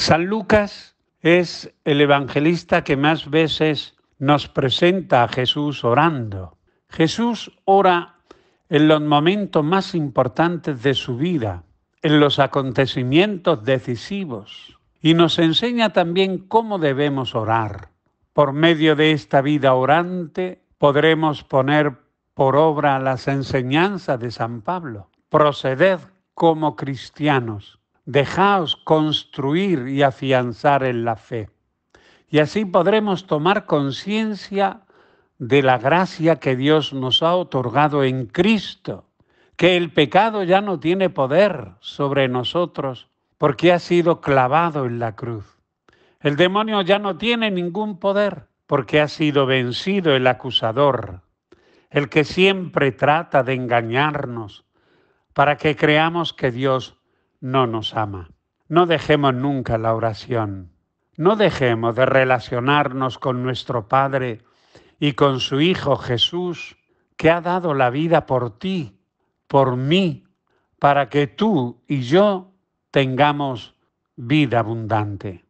San Lucas es el evangelista que más veces nos presenta a Jesús orando. Jesús ora en los momentos más importantes de su vida, en los acontecimientos decisivos, y nos enseña también cómo debemos orar. Por medio de esta vida orante podremos poner por obra las enseñanzas de San Pablo. Proceded como cristianos Dejaos construir y afianzar en la fe. Y así podremos tomar conciencia de la gracia que Dios nos ha otorgado en Cristo, que el pecado ya no tiene poder sobre nosotros porque ha sido clavado en la cruz. El demonio ya no tiene ningún poder porque ha sido vencido el acusador, el que siempre trata de engañarnos para que creamos que Dios no nos ama. No dejemos nunca la oración. No dejemos de relacionarnos con nuestro Padre y con su Hijo Jesús, que ha dado la vida por ti, por mí, para que tú y yo tengamos vida abundante.